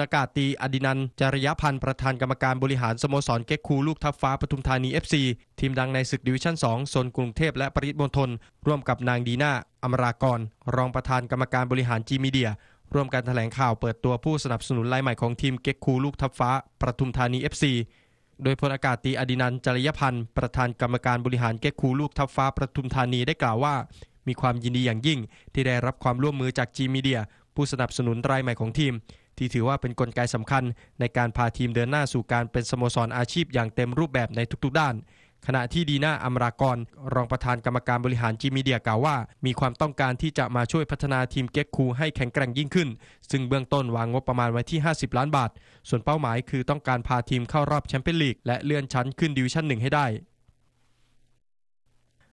นากาตี อดินันจริยพันธ์ ประธานกรรมการบริหาร สโมสรเก็กคูลูกทัพฟ้าปทุมธานี FC ทีมดังในศึกดิวิชั่น2โซนกรุงเทพและปริมณฑลร่วมกับนางดีนาอมรากร รองประธานกรรมการบริหารจีมีเดียร่วมการแถลงข่าวเปิดตัวผู้สนับสนุนรายใหม่ของทีมเก็กคูลูกทัพฟ้าปทุมธานี FC โดยพลอากาศตีอดินันจริยพันธ์ประธานกรรมการบริหารเก็กคูลูกทัพฟ้าปทุมธานีได้กล่าวว่า มีความยินดีอย่างยิ่ง ที่ได้รับความร่วมมือจากจีมีเดียผู้สนับสนุนรายใหม่ของทีมที่ถือว่าเป็นนกลไกสำคัญในการพาทีมเดินหน้าสู่การเป็นสโมสรอาชีพอย่างเต็มรูปแบบในทุกๆด้าน ขณะที่ดีนาอัมรากรรองประธานกรรมการบริหารจีมีเดียกล่าวว่า มีความต้องการที่จะมาช่วยพัฒนาทีมเก็กคูให้แข็งแกร่งยิ่งขึ้น ซึ่งเบื้องต้นวางงบประมาณไว้ที่ 50 ล้านบาท ส่วนเป้าหมายคือต้องการพาทีมเข้ารอบแชมเปี้ยนลีกและเลื่อนชั้นขึ้นดิวชั่นหนึ่งให้ได้